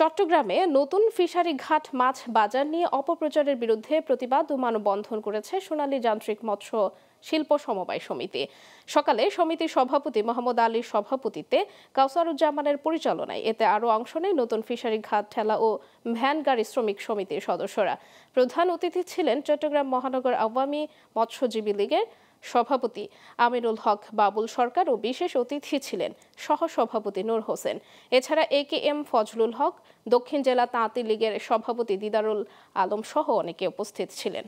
চট্টগ্রামে নতুন ফিশারি ঘাট মাছ বাজার নিয়ে অপপ্রচারের বিরুদ্ধে প্রতিবাদ ও মানববন্ধন করেছে সোনালী যান্ত্রিক মৎস্য শিল্প সমবায় সমিতি সকালে সমিতির সভাপতি মোহাম্মদ আলীর সভাপতিত্বে কাউসারুজ্জামানের পরিচালনায় এতে আরও অংশ নেয় নতুন ফিশারি ঘাট ঠেলা ও ভ্যান গাড়ি শ্রমিক সমিতির সদস্যরা প্রধান অতিথি ছিলেন চট্টগ্রাম মহানগর আওয়ামী মৎস্যজীবী লীগের সভাপতি আমিরুল হক বাবুল সরকার ও বিশেষ অতিথি ছিলেন সহসভাপতি নূর হোসেন এছাড়া এ কে এম ফজলুল হক দক্ষিণ জেলা তাঁতি লীগের সভাপতি দিদারুল আলম সহ অনেকে উপস্থিত ছিলেন